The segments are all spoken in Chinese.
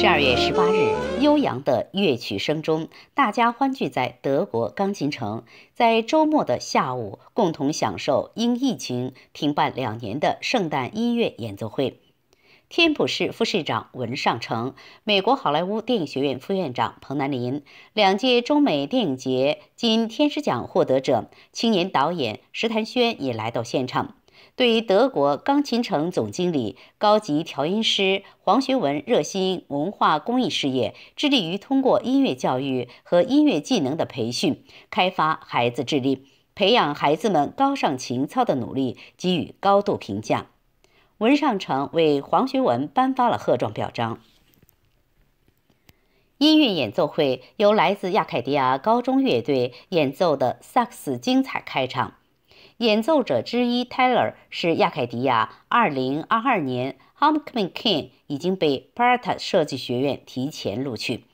十二月十八日，悠扬的乐曲声中，大家欢聚在德国钢琴城，在周末的下午，共同享受因疫情停办两年的圣诞音乐演奏会。天普市副市长文尚成、美国好莱坞电影学院副院长彭南林、两届中美电影节金天使奖获得者青年导演石潭轩也来到现场。对于德国钢琴城总经理、高级调音师黄学文热心文化公益事业，致力于通过音乐教育和音乐技能的培训，开发孩子智力、培养孩子们高尚情操的努力，给予高度评价。文尚城为黄学文颁发了贺状表彰。音乐演奏会由来自亚凯迪亚高中乐队演奏的萨克斯精彩开场。演奏者之一 Tyler 是亚凯迪亚。2022年 h u m m e n t King 已经被 p r a t t a 设计学院提前录取，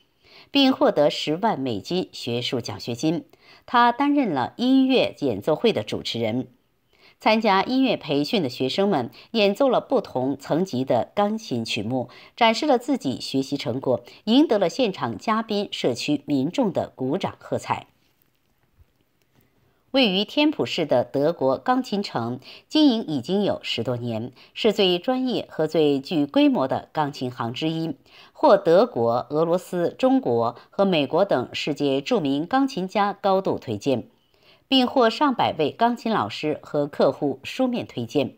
并获得十万美金学术奖学金。他担任了音乐演奏会的主持人。参加音乐培训的学生们演奏了不同层级的钢琴曲目，展示了自己学习成果，赢得了现场嘉宾、社区民众的鼓掌喝彩。位于天普市的德国钢琴城经营已经有十多年，是最专业和最具规模的钢琴行之一，获德国、俄罗斯、中国和美国等世界著名钢琴家高度推荐，并获上百位钢琴老师和客户书面推荐。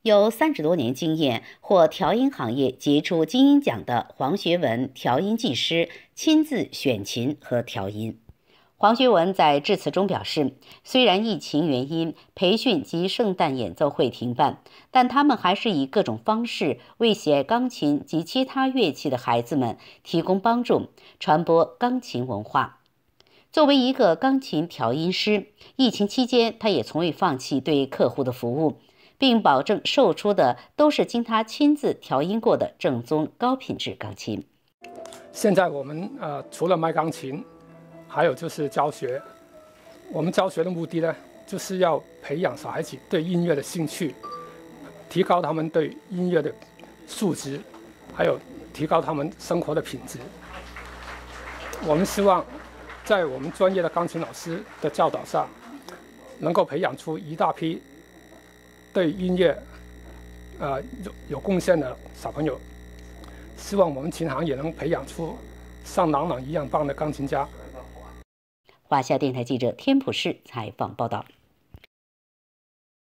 有三十多年经验，获调音行业杰出精英奖的黄学文调音技师亲自选琴和调音。黄学文在致辞中表示，虽然疫情原因，培训及圣诞演奏会停办，但他们还是以各种方式为喜爱钢琴及其他乐器的孩子们提供帮助，传播钢琴文化。作为一个钢琴调音师，疫情期间他也从未放弃对客户的服务，并保证售出的都是经他亲自调音过的正宗高品质钢琴。现在我们呃，除了卖钢琴。还有就是教学，我们教学的目的呢，就是要培养小孩子对音乐的兴趣，提高他们对音乐的素质，还有提高他们生活的品质。我们希望，在我们专业的钢琴老师的教导下，能够培养出一大批对音乐，呃有有贡献的小朋友。希望我们琴行也能培养出像朗朗一样棒的钢琴家。华夏电台记者天普市采访报道。